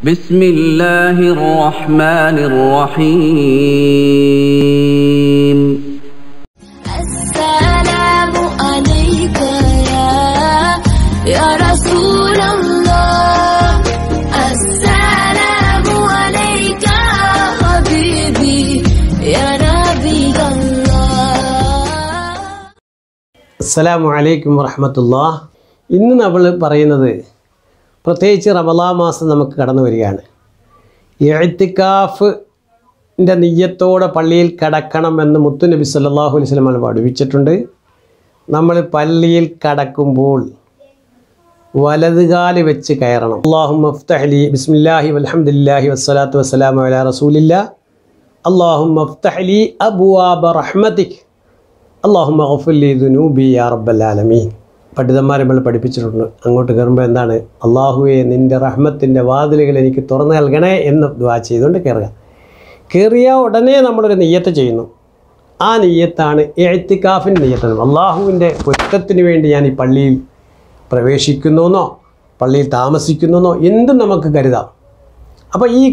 بسم الله الرحمن الرحيم السلام عليك يا يا رسول الله السلام عليك حبيبي يا نبي الله السلام عليكم ورحمة الله ഇന്ന് നമ്മൾ പറയുന്നത് പ്രത്യേകിച്ച് റമലാ മാസം നമുക്ക് കടന്നു വരികയാണ് എഴുത്തിക്കാഫിൻ്റെ നെയ്യത്തോടെ പള്ളിയിൽ കടക്കണം എന്ന് മുത്തുനബി സല്ലാഹു അലൈഹി സ്വലമാണ് പഠിപ്പിച്ചിട്ടുണ്ട് നമ്മൾ പള്ളിയിൽ കടക്കുമ്പോൾ കാല് വെച്ച് കയറണം അള്ളാഹു മഫ്തഹലി ബിസ്മില്ലാഹി വലഹമുല്ലാഹി വസ്സലാത്തു വസ്സലാം അല റസൂലില്ല അള്ളാഹു മഫ്തഹലി അബുവാബ റഹ്മത്തിക് അള്ളാഹു മഹഫുല്ലി ദുനൂബി യാ റബ്ബൽ ആലമീൻ പഠിതന്മാർ നമ്മൾ പഠിപ്പിച്ചിട്ടുണ്ട് അങ്ങോട്ട് കയറുമ്പോൾ എന്താണ് അള്ളാഹുവെ നിൻ്റെ റഹ്മത്തിൻ്റെ വാതിലുകൾ എനിക്ക് തുറന്നു നൽകണേ എന്ന് ദ്വാ ചെയ്തുകൊണ്ട് കയറുക കയറിയ ഉടനെ നമ്മളൊരു നെയ്യത്ത് ചെയ്യുന്നു ആ നെയ്യത്താണ് എഴുത്തിക്കാഫിൻ്റെ നെയ്യത്താണ് അള്ളാഹുവിൻ്റെ പൊരുത്തത്തിന് വേണ്ടി ഞാൻ ഈ പള്ളിയിൽ പ്രവേശിക്കുന്നുവെന്നോ പള്ളിയിൽ താമസിക്കുന്നുവെന്നോ എന്തും നമുക്ക് കരുതാം അപ്പോൾ ഈ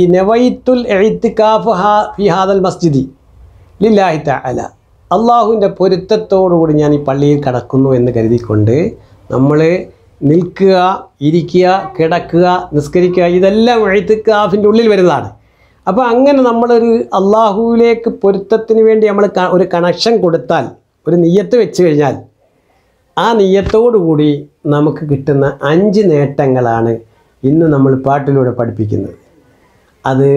ഈ നെവൈത്തുൽ എഴുത്തിക്കാഫ് ഹാ ഫി ഹാദൽ മസ്ജിദി ലില്ലാഹി തഅല അള്ളാഹുവിൻ്റെ പൊരുത്തത്തോടുകൂടി ഞാൻ ഈ പള്ളിയിൽ കടക്കുന്നു എന്ന് കരുതിക്കൊണ്ട് നമ്മൾ നിൽക്കുക ഇരിക്കുക കിടക്കുക നിസ്കരിക്കുക ഇതെല്ലാം എഴുത്തുക്കാഫിൻ്റെ ഉള്ളിൽ വരുന്നതാണ് അപ്പോൾ അങ്ങനെ നമ്മളൊരു അള്ളാഹുവിലേക്ക് പൊരുത്തത്തിന് വേണ്ടി നമ്മൾ ഒരു കണക്ഷൻ കൊടുത്താൽ ഒരു നെയ്യത്ത് വെച്ച് കഴിഞ്ഞാൽ ആ നെയ്യത്തോടുകൂടി നമുക്ക് കിട്ടുന്ന അഞ്ച് നേട്ടങ്ങളാണ് ഇന്ന് നമ്മൾ പാട്ടിലൂടെ പഠിപ്പിക്കുന്നത് അത്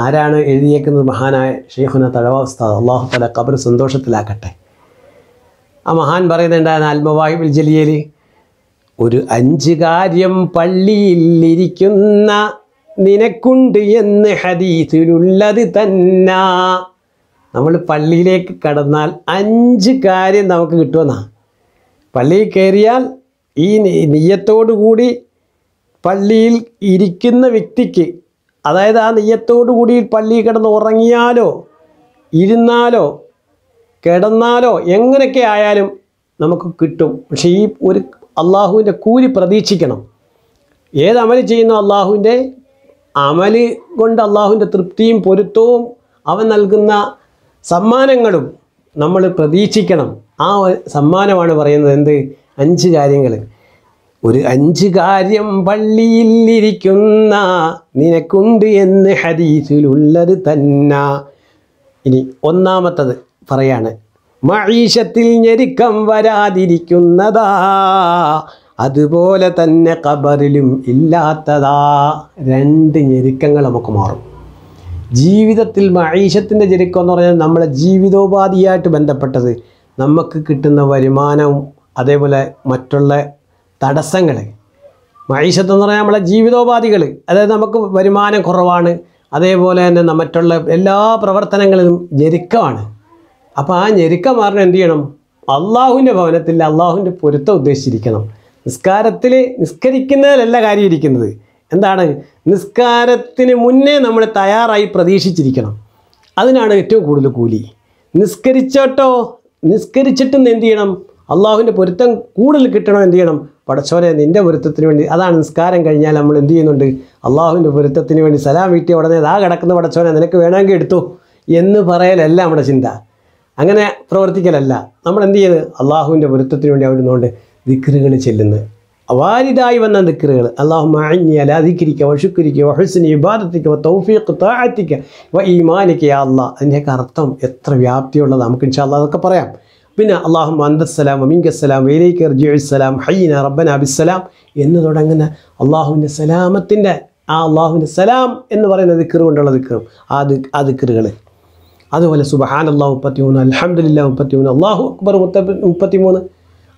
ആരാണ് എഴുതിയേക്കുന്നത് മഹാനായ ഷെയ്ഖുന തഴവാസ്താദ് അള്ളാഹു തല ഖബർ സന്തോഷത്തിലാക്കട്ടെ ആ മഹാൻ പറയുന്നുണ്ടായിരുന്ന ആത്മവായുവിൽ ജലിയൽ ഒരു അഞ്ച് കാര്യം പള്ളിയിലിരിക്കുന്ന നിനക്കുണ്ട് എന്ന് ഹദീസിലുള്ളത് തന്നെ നമ്മൾ പള്ളിയിലേക്ക് കടന്നാൽ അഞ്ച് കാര്യം നമുക്ക് കിട്ടുമെന്നാണ് പള്ളിയിൽ കയറിയാൽ ഈ കൂടി പള്ളിയിൽ ഇരിക്കുന്ന വ്യക്തിക്ക് അതായത് ആ നെയ്യത്തോടു കൂടി പള്ളി കിടന്ന് ഉറങ്ങിയാലോ ഇരുന്നാലോ കിടന്നാലോ എങ്ങനെയൊക്കെ ആയാലും നമുക്ക് കിട്ടും പക്ഷേ ഈ ഒരു അള്ളാഹുവിൻ്റെ കൂലി പ്രതീക്ഷിക്കണം ഏത് അമല് ചെയ്യുന്ന അള്ളാഹുവിൻ്റെ അമല് കൊണ്ട് അള്ളാഹുവിൻ്റെ തൃപ്തിയും പൊരുത്തവും അവൻ നൽകുന്ന സമ്മാനങ്ങളും നമ്മൾ പ്രതീക്ഷിക്കണം ആ സമ്മാനമാണ് പറയുന്നത് എന്ത് അഞ്ച് കാര്യങ്ങൾ ഒരു അഞ്ച് കാര്യം പള്ളിയിൽ ഇരിക്കുന്ന നിനക്കുണ്ട് എന്ന് ഹദീസിലുള്ളത് തന്ന ഇനി ഒന്നാമത്തത് പറയാണ് മഴീഷത്തിൽ ഞെരുക്കം വരാതിരിക്കുന്നതാ അതുപോലെ തന്നെ കബറിലും ഇല്ലാത്തതാ രണ്ട് ഞെരുക്കങ്ങൾ നമുക്ക് മാറും ജീവിതത്തിൽ മഴീഷത്തിൻ്റെ ഞെരുക്കം എന്ന് പറഞ്ഞാൽ നമ്മളെ ജീവിതോപാധിയായിട്ട് ബന്ധപ്പെട്ടത് നമുക്ക് കിട്ടുന്ന വരുമാനവും അതേപോലെ മറ്റുള്ള തടസ്സങ്ങൾ മൈഷത്ത് എന്ന് പറഞ്ഞാൽ നമ്മളെ ജീവിതോപാധികൾ അതായത് നമുക്ക് വരുമാനം കുറവാണ് അതേപോലെ തന്നെ മറ്റുള്ള എല്ലാ പ്രവർത്തനങ്ങളിലും ഞെരുക്കമാണ് അപ്പോൾ ആ ഞെരുക്കം മാറിന് എന്ത് ചെയ്യണം അള്ളാഹുവിൻ്റെ ഭവനത്തിൽ അള്ളാഹുവിൻ്റെ പൊരുത്തം ഉദ്ദേശിച്ചിരിക്കണം നിസ്കാരത്തിൽ നിസ്കരിക്കുന്നതിലല്ല കാര്യം ഇരിക്കുന്നത് എന്താണ് നിസ്കാരത്തിന് മുന്നേ നമ്മൾ തയ്യാറായി പ്രതീക്ഷിച്ചിരിക്കണം അതിനാണ് ഏറ്റവും കൂടുതൽ കൂലി നിസ്കരിച്ചോട്ടോ നിസ്കരിച്ചിട്ടും എന്ത് ചെയ്യണം അള്ളാഹുവിൻ്റെ പൊരുത്തം കൂടുതൽ കിട്ടണം എന്ത് ചെയ്യണം പടച്ചോനെ നിൻ്റെ പൊരുത്തത്തിന് വേണ്ടി അതാണ് നിസ്കാരം കഴിഞ്ഞാൽ നമ്മൾ എന്ത് ചെയ്യുന്നുണ്ട് അള്ളാഹുവിൻ്റെ പൊരുത്തത്തിന് വേണ്ടി സലാം വീട്ടിയ ഉടനെ ആ കിടക്കുന്ന പടച്ചോനെ നിനക്ക് വേണമെങ്കിൽ എടുത്തു എന്ന് പറയലല്ല നമ്മുടെ ചിന്ത അങ്ങനെ പ്രവർത്തിക്കലല്ല നമ്മൾ എന്ത് ചെയ്യുന്നത് അള്ളാഹുവിൻ്റെ പൊരുത്തത്തിന് വേണ്ടി അവിടെ നിന്നുകൊണ്ട് ദിക്റുകൾ ചെല്ലുന്നത് വാരിതായി വന്ന ദിക്കറുകൾ അള്ളാഹു മഅഞ്ഞി അലാധിക്കരിക്കുക വഷുക്കരിക്കുക വഹസിനി ഇബാദത്തിക്കുക തൗഫീഖ് താഴ്ത്തിക്കുക വ മാനിക്കുക അള്ളാഹ് അതിൻ്റെയൊക്കെ അർത്ഥം എത്ര വ്യാപ്തിയുള്ളത് നമുക്ക് ഇൻഷാ അള്ളാഹ് അതൊക്കെ പറയാം പിന്നെ അള്ളാഹു അന്തസ്സലാം അമിങ്കസ്സലാം വേലേക്ക് അർജിഅസ്സലാം ഹയ്യന റബ്ബന അബിസ്സലാം എന്ന് തുടങ്ങുന്ന അള്ളാഹുവിൻ്റെ സലാമത്തിൻ്റെ ആ അള്ളാഹുവിൻ്റെ സലാം എന്ന് പറയുന്ന ദിക്കർ കൊണ്ടുള്ള ദിക്കറും ആ ദിക് ആ ദിക്കറുകൾ അതുപോലെ സുബഹാൻ അള്ളാഹ് മുപ്പത്തി മൂന്ന് അലഹമുല്ല മുപ്പത്തി മൂന്ന് അള്ളാഹു അക്ബർ മുപ്പത്തി മൂന്ന്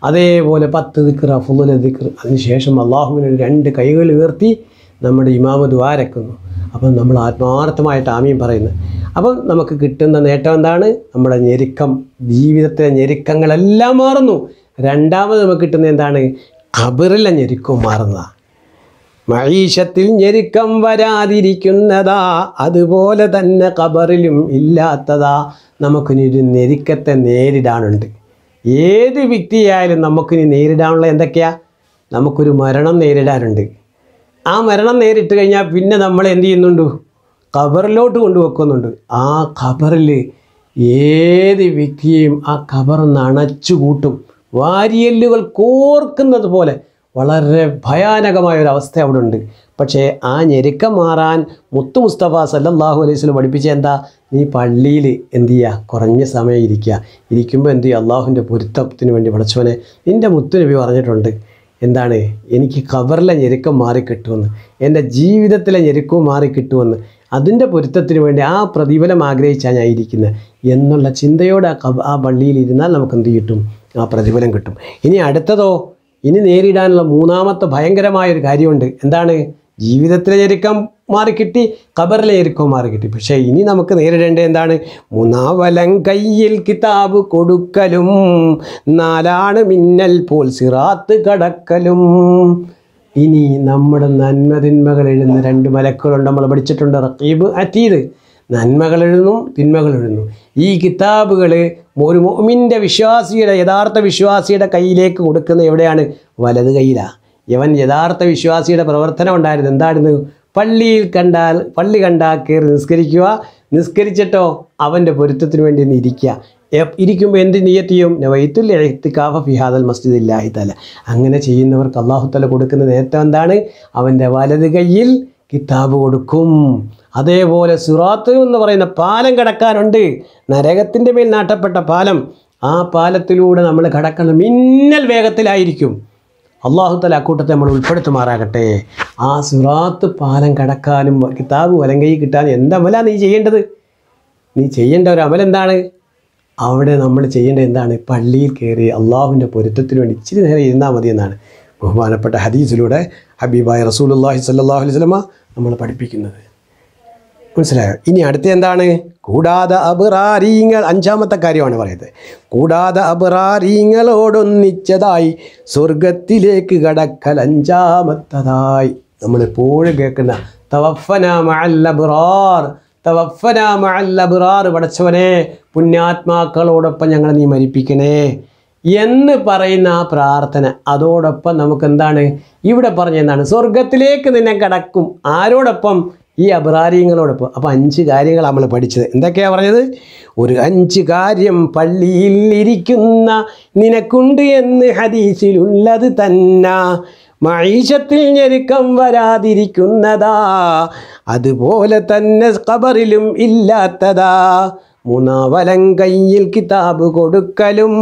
അതേപോലെ പത്ത് ദിക്കർ അഫുദുല ദിക്കർ അതിനുശേഷം അള്ളാഹുവിനെ രണ്ട് കൈകൾ ഉയർത്തി നമ്മുടെ ഇമാമത് വാരക്കുന്നു അപ്പം നമ്മൾ ആത്മാർത്ഥമായിട്ട് ആമീൻ പറയുന്നത് അപ്പം നമുക്ക് കിട്ടുന്ന നേട്ടം എന്താണ് നമ്മുടെ ഞെരുക്കം ജീവിതത്തിലെ ഞെരുക്കങ്ങളെല്ലാം മാറുന്നു രണ്ടാമത് നമുക്ക് കിട്ടുന്നത് എന്താണ് ഖബറിലെ ഞെരുക്കം മാറുന്നതാണ് മഹീഷത്തിൽ ഞെരുക്കം വരാതിരിക്കുന്നതാ അതുപോലെ തന്നെ ഖബറിലും ഇല്ലാത്തതാ നമുക്കിനൊരു ഞെരുക്കത്തെ നേരിടാനുണ്ട് ഏത് വ്യക്തിയായാലും നമുക്കിനി നേരിടാനുള്ള എന്തൊക്കെയാ നമുക്കൊരു മരണം നേരിടാനുണ്ട് ആ മരണം നേരിട്ട് കഴിഞ്ഞാൽ പിന്നെ നമ്മൾ എന്ത് ചെയ്യുന്നുണ്ട് ഖബറിലോട്ട് കൊണ്ടുവെക്കുന്നുണ്ട് ആ ഖബറിൽ ഏത് വ്യക്തിയെയും ആ ഖബർ കൂട്ടും വാരിയല്ലുകൾ കോർക്കുന്നത് പോലെ വളരെ ഭയാനകമായ ഒരു അവസ്ഥ അവിടെ ഉണ്ട് പക്ഷേ ആ ഞെരുക്കം മാറാൻ മുത്തു മുസ്തഫ സല്ലല്ലാഹു അലൈഹി വസല്ലം പഠിപ്പിച്ച എന്താ നീ പള്ളിയിൽ എന്തു ചെയ്യുക കുറഞ്ഞ സമയം ഇരിക്കുക ഇരിക്കുമ്പോൾ എന്തു ചെയ്യുക അള്ളാഹുവിൻ്റെ പൊരുത്തത്തിന് വേണ്ടി പഠിച്ചവനെ നിൻ്റെ മുത്തുനബി പറഞ്ഞിട്ടുണ്ട് എന്താണ് എനിക്ക് കവറിലെ ഞെരുക്കം മാറിക്കിട്ടുമെന്ന് എൻ്റെ ജീവിതത്തിലെ ഞെരുക്കവും മാറിക്കിട്ടുമെന്ന് അതിൻ്റെ പൊരുത്തത്തിന് വേണ്ടി ആ പ്രതിഫലം ആഗ്രഹിച്ചാൽ ഞാൻ ഇരിക്കുന്നത് എന്നുള്ള ചിന്തയോടെ ആ പള്ളിയിൽ ഇരുന്നാൽ നമുക്ക് എന്ത് കിട്ടും ആ പ്രതിഫലം കിട്ടും ഇനി അടുത്തതോ ഇനി നേരിടാനുള്ള മൂന്നാമത്തെ ഭയങ്കരമായൊരു കാര്യമുണ്ട് എന്താണ് ജീവിതത്തിലെ ഞെരുക്കം മാറിക്കിട്ടി ഖബറിലെ മാറി കിട്ടി പക്ഷേ ഇനി നമുക്ക് നേരിടേണ്ടത് എന്താണ് മൂന്നാവലം കയ്യിൽ കിതാബ് കൊടുക്കലും നാലാണ് മിന്നൽ പോൽ സിറാത്ത് കടക്കലും ഇനി നമ്മുടെ തിന്മകൾ എഴുതുന്ന രണ്ട് മലക്കുകളുണ്ട് നമ്മൾ പഠിച്ചിട്ടുണ്ട് റക്കീബ് അതീത് നന്മകൾ എഴുതുന്നു തിന്മകൾ എഴുതുന്നു ഈ കിതാബുകൾ ഒരു മോമിൻ്റെ വിശ്വാസിയുടെ യഥാർത്ഥ വിശ്വാസിയുടെ കയ്യിലേക്ക് കൊടുക്കുന്ന എവിടെയാണ് വലത് കയ്യിലാണ് ഇവൻ യഥാർത്ഥ വിശ്വാസിയുടെ പ്രവർത്തനം ഉണ്ടായിരുന്നു എന്തായിരുന്നു പള്ളിയിൽ കണ്ടാൽ പള്ളി കണ്ടാൽ കയറി നിസ്കരിക്കുക നിസ്കരിച്ചിട്ടോ അവൻ്റെ പൊരുത്തത്തിന് വേണ്ടി ഇരിക്കുക ഇരിക്കുമ്പോൾ എന്ത് നീയത്ത് ചെയ്യും ഫിഹാദൽ മസ്ജിദ് ഇല്ലാഹി തല അങ്ങനെ ചെയ്യുന്നവർക്ക് അള്ളാഹുത്തല കൊടുക്കുന്ന നേരത്തെ എന്താണ് അവൻ്റെ വലത് കയ്യിൽ കിതാബ് കൊടുക്കും അതേപോലെ സുറാത്ത് എന്ന് പറയുന്ന പാലം കടക്കാനുണ്ട് നരകത്തിൻ്റെ മേൽ നാട്ടപ്പെട്ട പാലം ആ പാലത്തിലൂടെ നമ്മൾ കടക്കണം മിന്നൽ വേഗത്തിലായിരിക്കും അള്ളാഹു തല അക്കൂട്ടത്തെ നമ്മൾ ഉൾപ്പെടുത്തുമാറാകട്ടെ ആ സുറാത്ത് പാലം കടക്കാനും കിതാബ് വലം കിട്ടാനും എന്തമല നീ ചെയ്യേണ്ടത് നീ ചെയ്യേണ്ട ഒരു അമലെന്താണ് അവിടെ നമ്മൾ ചെയ്യേണ്ട എന്താണ് പള്ളിയിൽ കയറി അള്ളാഹുവിൻ്റെ പൊരുത്തത്തിന് വേണ്ടി ഇച്ചിരി നേരം ഇരുന്നാൽ മതി എന്നാണ് ബഹുമാനപ്പെട്ട ഹദീസിലൂടെ ഹബീബായ അള്ളാഹി സല്ലാഹു അലൈഹി നമ്മൾ പഠിപ്പിക്കുന്നത് മനസ്സിലായോ ഇനി അടുത്ത എന്താണ് കൂടാതെ അബറാരീങ്ങൾ അഞ്ചാമത്തെ കാര്യമാണ് പറയുന്നത് കൂടാതെ അബറാരീങ്ങളോടൊന്നിച്ചതായി സ്വർഗത്തിലേക്ക് കടക്കൽ അഞ്ചാമത്തതായി നമ്മളെപ്പോഴും കേൾക്കുന്ന തവഫന മഅൽ അബ്റാർ തവഫനാമല്ലബിറാർ പടച്ചവനെ പുണ്യാത്മാക്കളോടൊപ്പം ഞങ്ങളെ നീ മരിപ്പിക്കണേ എന്ന് പറയുന്ന ആ പ്രാർത്ഥന അതോടൊപ്പം നമുക്ക് എന്താണ് ഇവിടെ എന്താണ് സ്വർഗത്തിലേക്ക് നിന്നെ കടക്കും ആരോടൊപ്പം ഈ അപരാരിയങ്ങളോടൊപ്പം അപ്പോൾ അഞ്ച് കാര്യങ്ങൾ നമ്മൾ പഠിച്ചത് എന്തൊക്കെയാണ് പറഞ്ഞത് ഒരു അഞ്ച് കാര്യം പള്ളിയിൽ ഇരിക്കുന്ന നിനക്കുണ്ട് എന്ന് ഹദീസിലുള്ളത് തന്നെ മഴീഷത്തിൽ ഞെരുക്കം വരാതിരിക്കുന്നതാ അതുപോലെ തന്നെ ഖബറിലും ഇല്ലാത്തതാ മൂന്നാവലം കയ്യിൽ കിതാബ് കൊടുക്കലും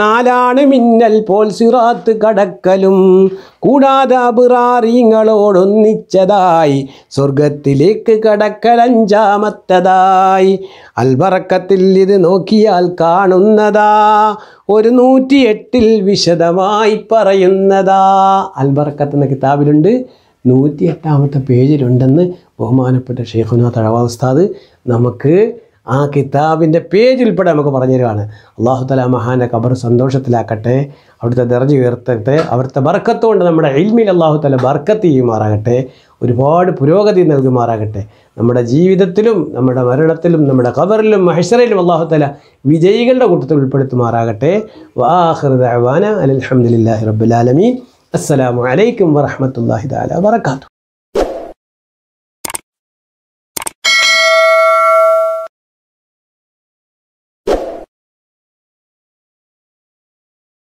നാലാണ് മിന്നൽ പോൽ സിറാത്ത് കടക്കലും കൂടാതെ അബിറാറിങ്ങളോടൊന്നിച്ചതായി സ്വർഗത്തിലേക്ക് കടക്കൽ അഞ്ചാമത്തതായി അൽബറക്കത്തിൽ ഇത് നോക്കിയാൽ കാണുന്നതാ ഒരു നൂറ്റിയെട്ടിൽ വിശദമായി പറയുന്നതാ അൽബറക്കത്ത് എന്ന കിതാബിലുണ്ട് നൂറ്റിയെട്ടാമത്തെ പേജിലുണ്ടെന്ന് ബഹുമാനപ്പെട്ട ഷെയ്ഖുന തഴവ ഉസ്താദ് നമുക്ക് ആ കിതാബിൻ്റെ ഉൾപ്പെടെ നമുക്ക് പറഞ്ഞു തരുവാണ് അള്ളാഹു തല മഹാൻ്റെ കബർ സന്തോഷത്തിലാക്കട്ടെ അവിടുത്തെ ദർജ ഉയർത്തട്ടെ അവിടുത്തെ ബർക്കത്തുകൊണ്ട് നമ്മുടെ എൽമിൽ അള്ളാഹു തല ബർക്കത്ത് ചെയ്യുമാറാകട്ടെ ഒരുപാട് പുരോഗതി നൽകുമാറാകട്ടെ നമ്മുടെ ജീവിതത്തിലും നമ്മുടെ മരണത്തിലും നമ്മുടെ ഖബറിലും മഹസറയിലും അള്ളാഹു തല വിജയികളുടെ കൂട്ടത്തിൽ ഉൾപ്പെടുത്തുമാറാകട്ടെ വാഹൃദാന അലഹമുല്ലാ റബുലാലമീൻ അസ്സലാമലൈക്കും വറഹമത്തല്ലാഹി താല വറക്കാത്തു